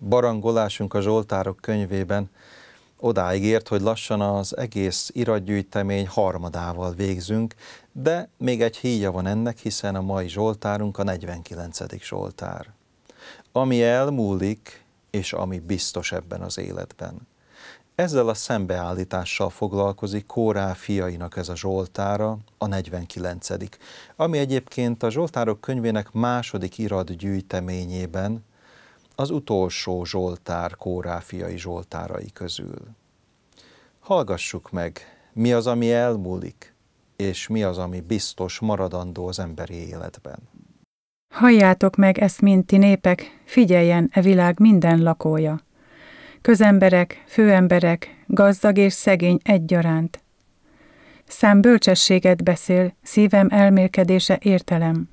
barangolásunk a Zsoltárok könyvében odáig ért, hogy lassan az egész iratgyűjtemény harmadával végzünk, de még egy híja van ennek, hiszen a mai Zsoltárunk a 49. Zsoltár. Ami elmúlik, és ami biztos ebben az életben. Ezzel a szembeállítással foglalkozik Kórá fiainak ez a Zsoltára, a 49 ami egyébként a Zsoltárok könyvének második iratgyűjteményében az utolsó Zsoltár kóráfiai Zsoltárai közül. Hallgassuk meg, mi az, ami elmúlik, és mi az, ami biztos maradandó az emberi életben. Halljátok meg ezt, minti népek, figyeljen e világ minden lakója. Közemberek, főemberek, gazdag és szegény egyaránt. Szám bölcsességet beszél, szívem elmélkedése értelem.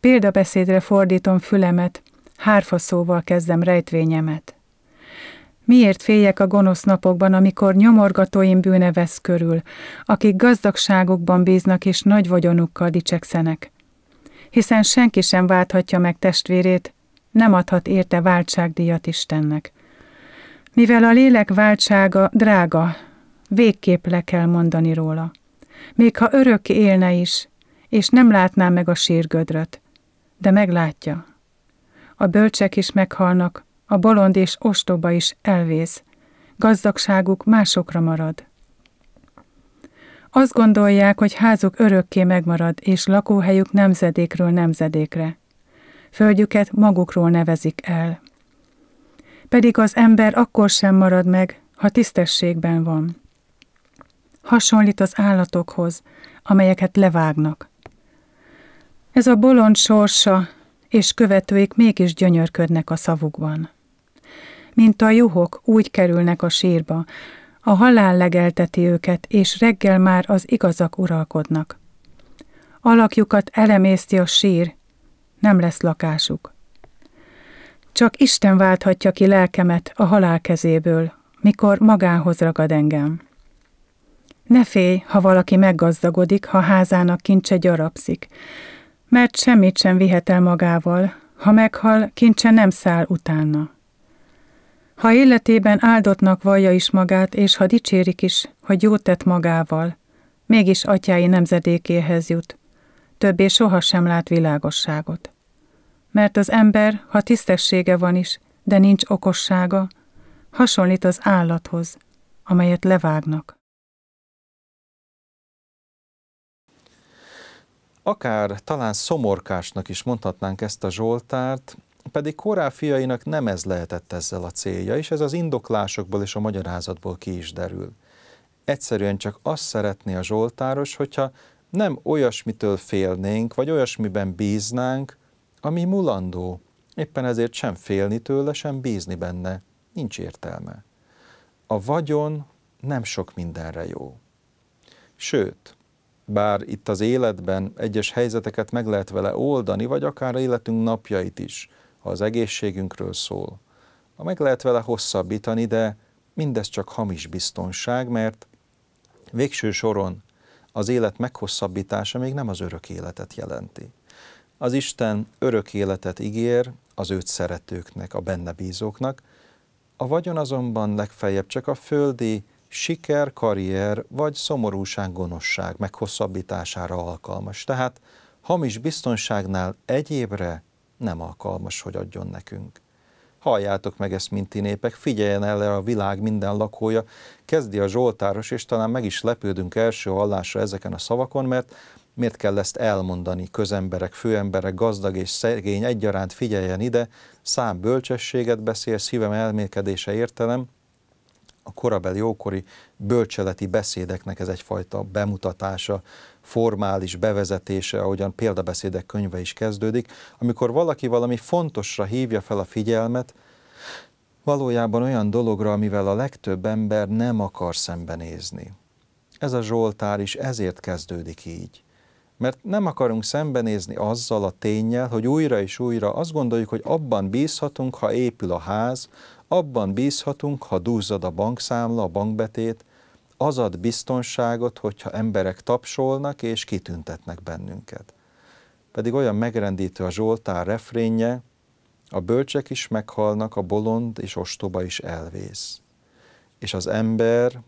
Példabeszédre fordítom fülemet, hárfaszóval kezdem rejtvényemet. Miért féljek a gonosz napokban, amikor nyomorgatóim bűne vesz körül, akik gazdagságukban bíznak és nagy vagyonukkal dicsekszenek? Hiszen senki sem válthatja meg testvérét, nem adhat érte váltságdíjat Istennek. Mivel a lélek váltsága drága, végképp le kell mondani róla. Még ha örök élne is, és nem látná meg a sírgödröt, de meglátja, a bölcsek is meghalnak, a bolond és ostoba is elvész, gazdagságuk másokra marad. Azt gondolják, hogy házuk örökké megmarad, és lakóhelyük nemzedékről nemzedékre. Földjüket magukról nevezik el. Pedig az ember akkor sem marad meg, ha tisztességben van. Hasonlít az állatokhoz, amelyeket levágnak. Ez a bolond sorsa, és követőik mégis gyönyörködnek a szavukban. Mint a juhok úgy kerülnek a sírba, a halál legelteti őket, és reggel már az igazak uralkodnak. Alakjukat elemészti a sír, nem lesz lakásuk. Csak Isten válthatja ki lelkemet a halál kezéből, mikor magához ragad engem. Ne félj, ha valaki meggazdagodik, ha házának kincse gyarapszik, mert semmit sem vihet el magával, ha meghal, kincse nem száll utána. Ha életében áldottnak vallja is magát, és ha dicsérik is, hogy jót tett magával, mégis atyái nemzedékéhez jut, többé sohasem lát világosságot. Mert az ember, ha tisztessége van is, de nincs okossága, hasonlít az állathoz, amelyet levágnak. Akár talán szomorkásnak is mondhatnánk ezt a Zsoltárt, pedig korá fiainak nem ez lehetett ezzel a célja, és ez az indoklásokból és a magyarázatból ki is derül. Egyszerűen csak azt szeretné a Zsoltáros, hogyha nem olyasmitől félnénk, vagy olyasmiben bíznánk, ami mulandó. Éppen ezért sem félni tőle, sem bízni benne. Nincs értelme. A vagyon nem sok mindenre jó. Sőt, bár itt az életben egyes helyzeteket meg lehet vele oldani, vagy akár életünk napjait is, ha az egészségünkről szól. Ha meg lehet vele hosszabbítani, de mindez csak hamis biztonság, mert végső soron az élet meghosszabbítása még nem az örök életet jelenti. Az Isten örök életet ígér az őt szeretőknek, a benne bízóknak, a vagyon azonban legfeljebb csak a földi, siker, karrier vagy szomorúság, gonoszság meghosszabbítására alkalmas. Tehát hamis biztonságnál egyébre nem alkalmas, hogy adjon nekünk. Halljátok meg ezt, mint népek, figyeljen el a világ minden lakója, kezdi a Zsoltáros, és talán meg is lepődünk első hallásra ezeken a szavakon, mert miért kell ezt elmondani, közemberek, főemberek, gazdag és szegény egyaránt figyeljen ide, szám bölcsességet beszél, szívem elmélkedése értelem, a korabeli, ókori bölcseleti beszédeknek ez egyfajta bemutatása, formális bevezetése, ahogyan példabeszédek könyve is kezdődik, amikor valaki valami fontosra hívja fel a figyelmet, valójában olyan dologra, amivel a legtöbb ember nem akar szembenézni. Ez a Zsoltár is ezért kezdődik így mert nem akarunk szembenézni azzal a tényel, hogy újra és újra azt gondoljuk, hogy abban bízhatunk, ha épül a ház, abban bízhatunk, ha dúzzad a bankszámla, a bankbetét, az ad biztonságot, hogyha emberek tapsolnak és kitüntetnek bennünket. Pedig olyan megrendítő a Zsoltár refrénje, a bölcsek is meghalnak, a bolond és ostoba is elvész. És az ember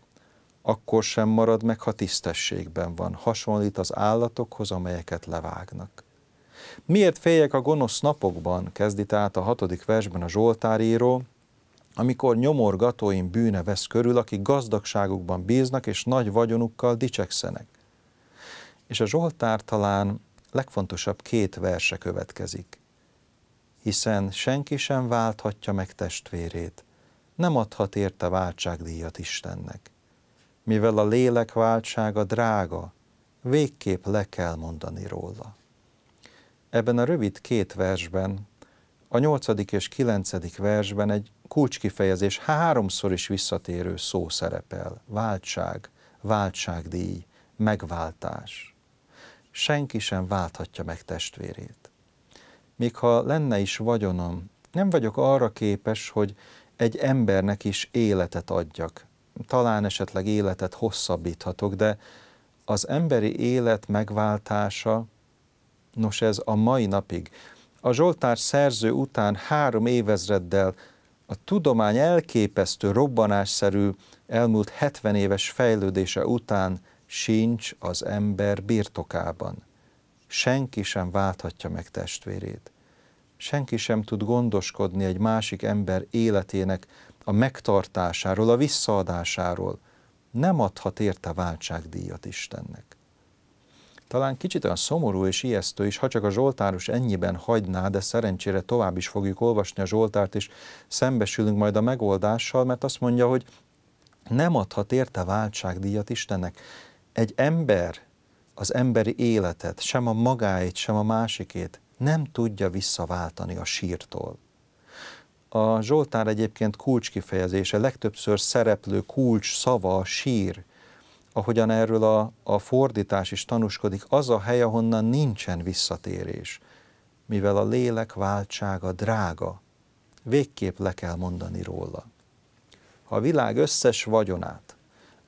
akkor sem marad meg, ha tisztességben van, hasonlít az állatokhoz, amelyeket levágnak. Miért féljek a gonosz napokban, kezdi tehát a hatodik versben a író, amikor nyomorgatóim bűne vesz körül, akik gazdagságukban bíznak és nagy vagyonukkal dicsekszenek. És a Zsoltár talán legfontosabb két verse következik. Hiszen senki sem válthatja meg testvérét, nem adhat érte váltságdíjat Istennek mivel a lélek drága, végképp le kell mondani róla. Ebben a rövid két versben, a nyolcadik és kilencedik versben egy kulcskifejezés háromszor is visszatérő szó szerepel. Váltság, váltságdíj, megváltás. Senki sem válthatja meg testvérét. Még ha lenne is vagyonom, nem vagyok arra képes, hogy egy embernek is életet adjak, talán esetleg életet hosszabbíthatok, de az emberi élet megváltása, nos ez a mai napig, a Zsoltár szerző után három évezreddel a tudomány elképesztő, robbanásszerű elmúlt 70 éves fejlődése után sincs az ember birtokában. Senki sem válthatja meg testvérét. Senki sem tud gondoskodni egy másik ember életének a megtartásáról, a visszaadásáról, nem adhat érte váltságdíjat Istennek. Talán kicsit olyan szomorú és ijesztő is, ha csak a Zsoltáros ennyiben hagyná, de szerencsére tovább is fogjuk olvasni a Zsoltárt, és szembesülünk majd a megoldással, mert azt mondja, hogy nem adhat érte váltságdíjat Istennek. Egy ember az emberi életet, sem a magáit, sem a másikét nem tudja visszaváltani a sírtól. A Zsoltár egyébként kulcskifejezése, legtöbbször szereplő kulcs, szava, sír, ahogyan erről a, a fordítás is tanúskodik, az a hely, ahonnan nincsen visszatérés, mivel a lélek váltsága drága, végképp le kell mondani róla. Ha a világ összes vagyonát,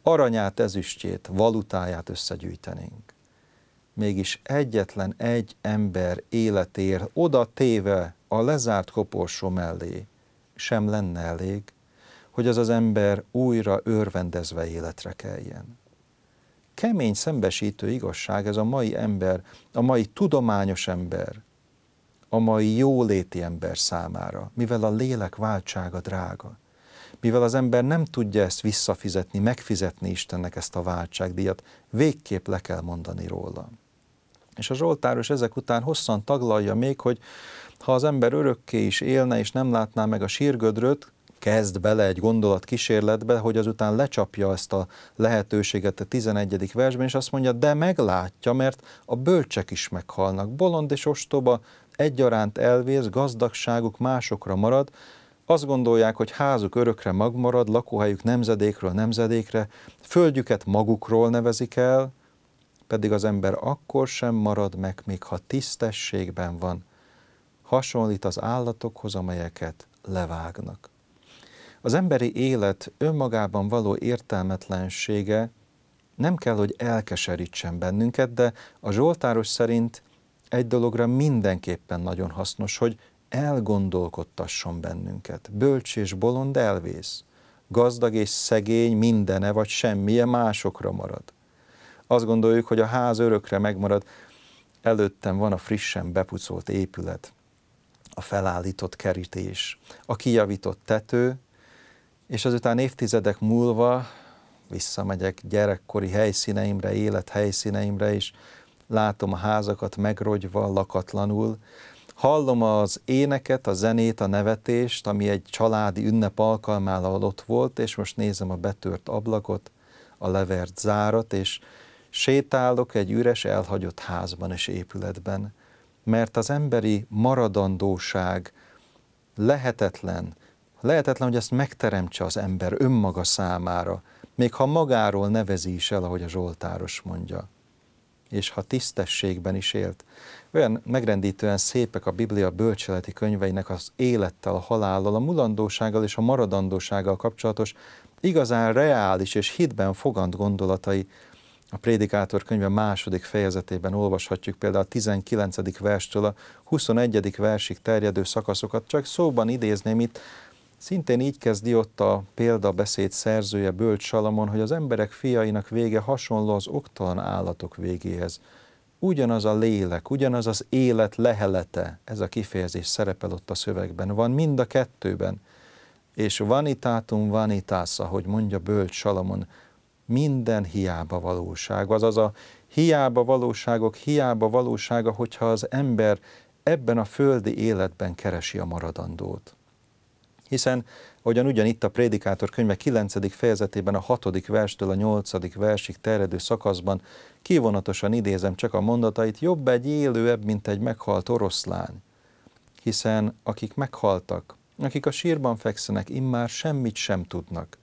aranyát, ezüstjét, valutáját összegyűjtenénk, mégis egyetlen egy ember életér oda téve a lezárt koporsó mellé, sem lenne elég, hogy az az ember újra örvendezve életre keljen. Kemény szembesítő igazság ez a mai ember, a mai tudományos ember, a mai jóléti ember számára, mivel a lélek váltsága drága, mivel az ember nem tudja ezt visszafizetni, megfizetni Istennek ezt a váltságdíjat, végképp le kell mondani róla. És a Zsoltáros ezek után hosszan taglalja még, hogy ha az ember örökké is élne, és nem látná meg a sírgödröt, kezd bele egy gondolat kísérletbe, hogy azután lecsapja ezt a lehetőséget a 11. versben, és azt mondja, de meglátja, mert a bölcsek is meghalnak. Bolond és ostoba egyaránt elvész, gazdagságuk másokra marad, azt gondolják, hogy házuk örökre magmarad, lakóhelyük nemzedékről nemzedékre, földjüket magukról nevezik el, pedig az ember akkor sem marad meg, még ha tisztességben van hasonlít az állatokhoz, amelyeket levágnak. Az emberi élet önmagában való értelmetlensége nem kell, hogy elkeserítsen bennünket, de a Zsoltáros szerint egy dologra mindenképpen nagyon hasznos, hogy elgondolkodtasson bennünket. Bölcs és bolond elvész, gazdag és szegény mindene vagy semmije másokra marad. Azt gondoljuk, hogy a ház örökre megmarad, előttem van a frissen bepucolt épület, a felállított kerítés, a kijavított tető, és azután évtizedek múlva visszamegyek gyerekkori helyszíneimre, élet helyszíneimre is, látom a házakat megrogyva, lakatlanul, hallom az éneket, a zenét, a nevetést, ami egy családi ünnep alkalmával ott volt, és most nézem a betört ablakot, a levert zárat, és sétálok egy üres, elhagyott házban és épületben mert az emberi maradandóság lehetetlen, lehetetlen, hogy ezt megteremtse az ember önmaga számára, még ha magáról nevezi is el, ahogy a Zsoltáros mondja. És ha tisztességben is élt. Olyan megrendítően szépek a Biblia bölcseleti könyveinek az élettel, a halállal, a mulandósággal és a maradandósággal kapcsolatos, igazán reális és hitben fogant gondolatai, a Prédikátor könyve második fejezetében olvashatjuk például a 19. verstől a 21. versig terjedő szakaszokat, csak szóban idézném itt, Szintén így kezdi ott a példabeszéd szerzője Bölcs Salamon, hogy az emberek fiainak vége hasonló az oktalan állatok végéhez. Ugyanaz a lélek, ugyanaz az élet lehelete, ez a kifejezés szerepel ott a szövegben, van mind a kettőben. És vanitátum vanitas, ahogy mondja Bölcs Salamon, minden hiába valóság, azaz a hiába valóságok hiába valósága, hogyha az ember ebben a földi életben keresi a maradandót. Hiszen, ahogyan ugyan itt a Prédikátor könyve 9. fejezetében a 6. verstől a 8. versig terjedő szakaszban kivonatosan idézem csak a mondatait, jobb egy élőebb, mint egy meghalt oroszlán. Hiszen akik meghaltak, akik a sírban fekszenek, immár semmit sem tudnak –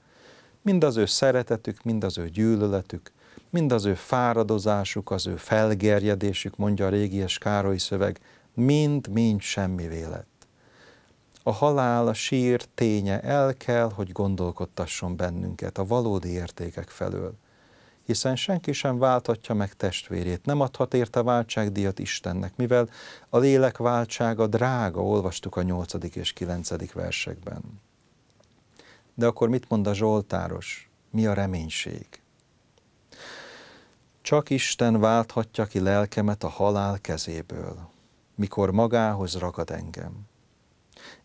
Mind az ő szeretetük, mind az ő gyűlöletük, mind az ő fáradozásuk, az ő felgerjedésük, mondja a régies Károly szöveg, mind-mind semmi vélet. A halál, a sír ténye el kell, hogy gondolkodtasson bennünket a valódi értékek felől hiszen senki sem válthatja meg testvérét, nem adhat érte váltságdíjat Istennek, mivel a lélek váltsága drága, olvastuk a 8. és 9. versekben. De akkor mit mond a Zsoltáros? Mi a reménység? Csak Isten válthatja ki lelkemet a halál kezéből, mikor magához ragad engem.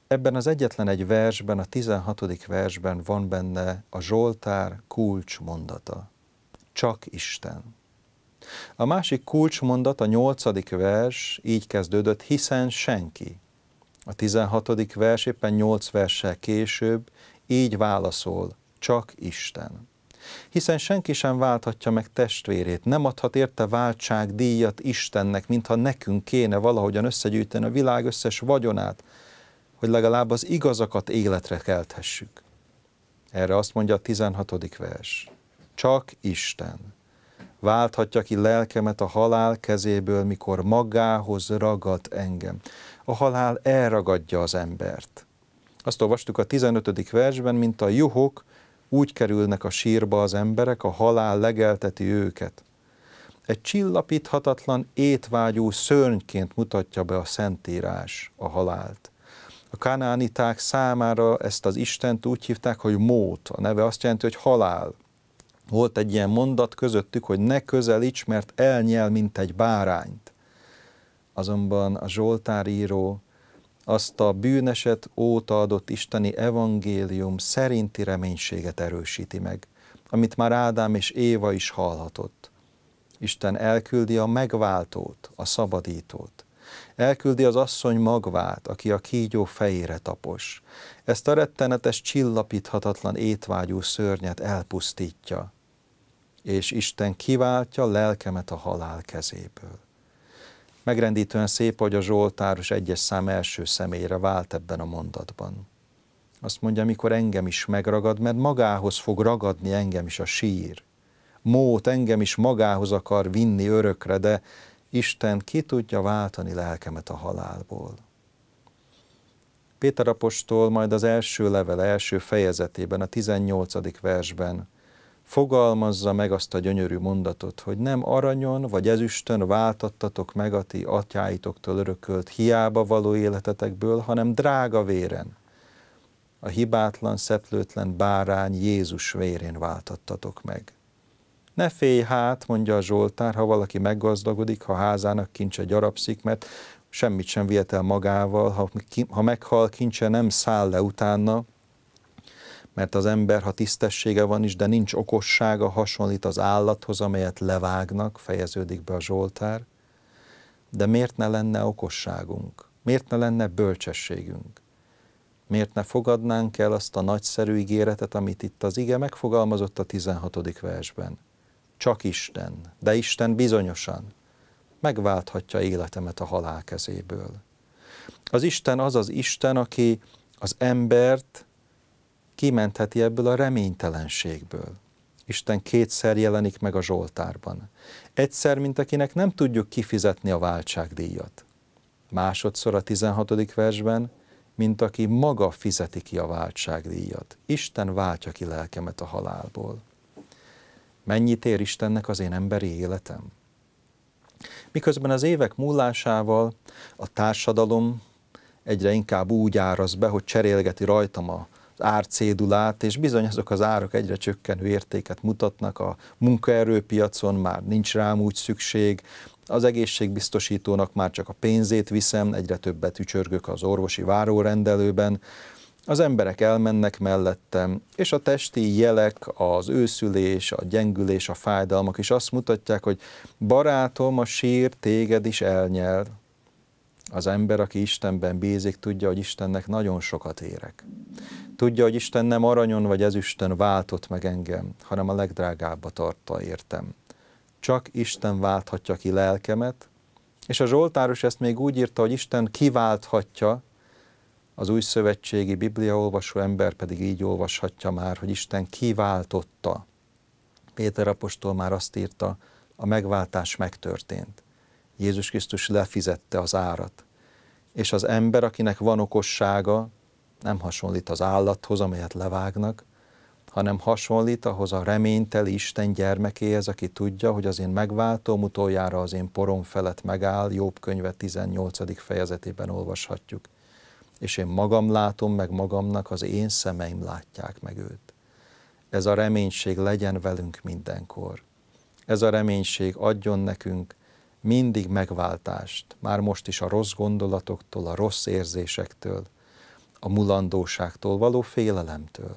Ebben az egyetlen egy versben, a 16. versben van benne a Zsoltár kulcsmondata: Csak Isten. A másik kulcsmondat, a 8. vers, így kezdődött, hiszen senki. A tizenhatodik vers éppen nyolc verssel később, így válaszol, csak Isten. Hiszen senki sem válthatja meg testvérét, nem adhat érte váltság díjat Istennek, mintha nekünk kéne valahogyan összegyűjteni a világ összes vagyonát, hogy legalább az igazakat életre kelthessük. Erre azt mondja a 16. vers. Csak Isten válthatja ki lelkemet a halál kezéből, mikor magához ragad engem. A halál elragadja az embert. Azt olvastuk a 15. versben, mint a juhok, úgy kerülnek a sírba az emberek, a halál legelteti őket. Egy csillapíthatatlan, étvágyú szörnyként mutatja be a Szentírás a halált. A kanániták számára ezt az Istent úgy hívták, hogy mót, a neve azt jelenti, hogy halál. Volt egy ilyen mondat közöttük, hogy ne közelíts, mert elnyel, mint egy bárányt. Azonban a Zsoltár író azt a bűneset óta adott isteni evangélium szerinti reménységet erősíti meg, amit már Ádám és Éva is hallhatott. Isten elküldi a megváltót, a szabadítót. Elküldi az asszony magvát, aki a kígyó fejére tapos. Ezt a rettenetes, csillapíthatatlan étvágyú szörnyet elpusztítja. És Isten kiváltja lelkemet a halál kezéből. Megrendítően szép, hogy a Zsoltáros egyes szám első személyre vált ebben a mondatban. Azt mondja, mikor engem is megragad, mert magához fog ragadni engem is a sír. Mót engem is magához akar vinni örökre, de Isten ki tudja váltani lelkemet a halálból. Péter apostol majd az első level első fejezetében, a 18. versben fogalmazza meg azt a gyönyörű mondatot, hogy nem aranyon vagy ezüstön váltattatok meg a ti atyáitoktól örökölt hiába való életetekből, hanem drága véren, a hibátlan, szeplőtlen bárány Jézus vérén váltattatok meg. Ne félj hát, mondja a Zsoltár, ha valaki meggazdagodik, ha házának kincse gyarapszik, mert semmit sem vihet el magával, ha, ha meghal, kincse nem száll le utána, mert az ember, ha tisztessége van is, de nincs okossága, hasonlít az állathoz, amelyet levágnak, fejeződik be a Zsoltár. De miért ne lenne okosságunk? Miért ne lenne bölcsességünk? Miért ne fogadnánk el azt a nagyszerű ígéretet, amit itt az ige megfogalmazott a 16. versben? Csak Isten, de Isten bizonyosan megválthatja életemet a halál kezéből. Az Isten az az Isten, aki az embert kimentheti ebből a reménytelenségből. Isten kétszer jelenik meg a Zsoltárban. Egyszer, mint akinek nem tudjuk kifizetni a váltságdíjat. Másodszor a 16. versben, mint aki maga fizeti ki a váltságdíjat. Isten váltja ki lelkemet a halálból. Mennyit ér Istennek az én emberi életem? Miközben az évek múlásával a társadalom egyre inkább úgy áraz be, hogy cserélgeti rajtam a árcédulát, és bizony azok az árak egyre csökkenő értéket mutatnak a munkaerőpiacon, már nincs rám úgy szükség, az egészségbiztosítónak már csak a pénzét viszem, egyre többet ücsörgök az orvosi várórendelőben, az emberek elmennek mellettem, és a testi jelek, az őszülés, a gyengülés, a fájdalmak is azt mutatják, hogy barátom, a sír téged is elnyel, az ember, aki Istenben bízik, tudja, hogy Istennek nagyon sokat érek. Tudja, hogy Isten nem aranyon vagy ezüstön váltott meg engem, hanem a legdrágábbat tartta értem. Csak Isten válthatja ki lelkemet, és a Zsoltáros ezt még úgy írta, hogy Isten kiválthatja, az új szövetségi bibliaolvasó ember pedig így olvashatja már, hogy Isten kiváltotta. Péter apostol már azt írta, a megváltás megtörtént. Jézus Krisztus lefizette az árat. És az ember, akinek van okossága, nem hasonlít az állathoz, amelyet levágnak, hanem hasonlít ahhoz a reményteli Isten gyermekéhez, aki tudja, hogy az én megváltóm utoljára az én porom felett megáll, Jobb könyve 18. fejezetében olvashatjuk. És én magam látom meg magamnak, az én szemeim látják meg őt. Ez a reménység legyen velünk mindenkor. Ez a reménység adjon nekünk mindig megváltást, már most is a rossz gondolatoktól, a rossz érzésektől, a mulandóságtól való félelemtől.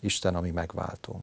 Isten, ami megváltunk.